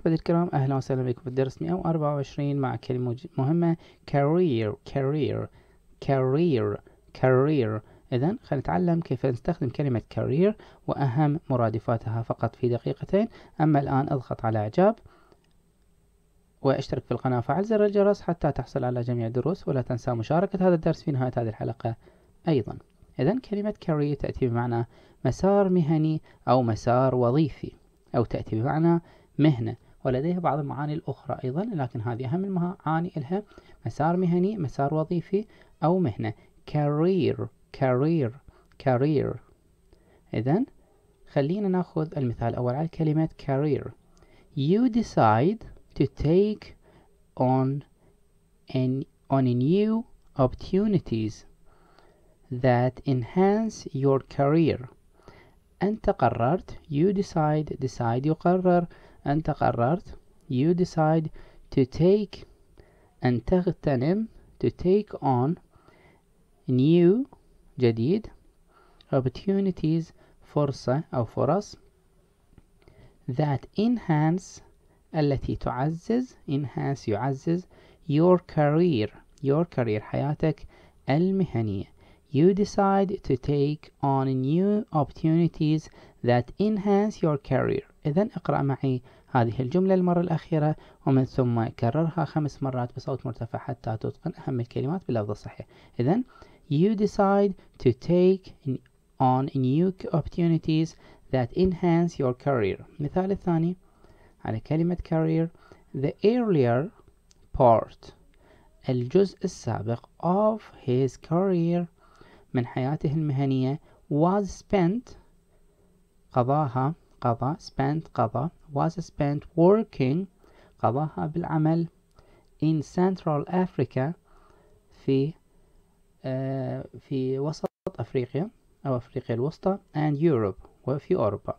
أحبتي الكرام أهلا وسهلا بكم في الدرس 124 مع كلمة مهمة career career career career إذا خلينا نتعلم كيف نستخدم كلمة career وأهم مرادفاتها فقط في دقيقتين أما الآن اضغط على إعجاب واشترك في القناة وفعل زر الجرس حتى تحصل على جميع الدروس ولا تنسى مشاركة هذا الدرس في نهاية هذه الحلقة أيضا إذا كلمة career تأتي بمعنى مسار مهني أو مسار وظيفي أو تأتي بمعنى مهنة ولديها بعض المعاني الأخرى أيضا لكن هذه أهم المعاني لها مسار مهني مسار وظيفي أو مهنة career career career إذا خلينا ناخذ المثال الأول على كلمة career you decide to take on an on a new opportunities that enhance your career أنت قررت you decide decide يقرر أنت قررت you decide to take أن تغتنم to take on new جديد opportunities فرصة أو فرص that enhance التي تعزز enhance يعزز your career your career حياتك المهنية you decide to take on new opportunities that enhance your career إذا اقرأ معي هذه الجملة المرة الأخيرة ومن ثم كررها خمس مرات بصوت مرتفع حتى تتقن أهم الكلمات باللفظ الصحيح إذا you decide to take on new opportunities that enhance your career مثال الثاني على كلمة career the earlier part الجزء السابق of his career من حياته المهنية was spent قضاها قضى spent قضى was spent working قضاها بالعمل in Central Africa في في وسط أفريقيا أو أفريقيا الوسطى and Europe وفي أوروبا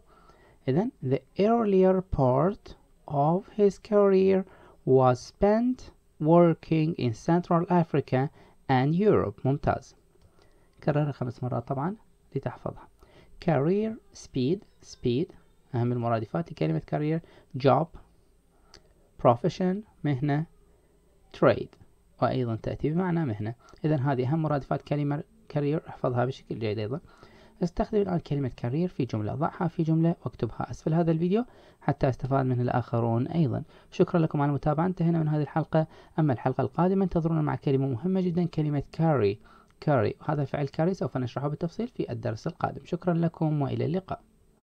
إذا the earlier part of his career was spent working in Central Africa and Europe ممتاز كررها خمس مرات طبعا لتحفظها career speed speed أهم المرادفات لكلمة كارير job profession مهنة trade وأيضا تأتي بمعنى مهنة إذا هذه أهم مرادفات كلمة كارير احفظها بشكل جيد أيضا استخدم الآن كلمة كارير في جملة ضعها في جملة واكتبها أسفل هذا الفيديو حتى يستفاد منه الآخرون أيضا شكرا لكم على المتابعة انتهينا من هذه الحلقة أما الحلقة القادمة انتظرونا مع كلمة مهمة جدا كلمة carry carry وهذا فعل carry سوف نشرحه بالتفصيل في الدرس القادم شكرا لكم وإلى اللقاء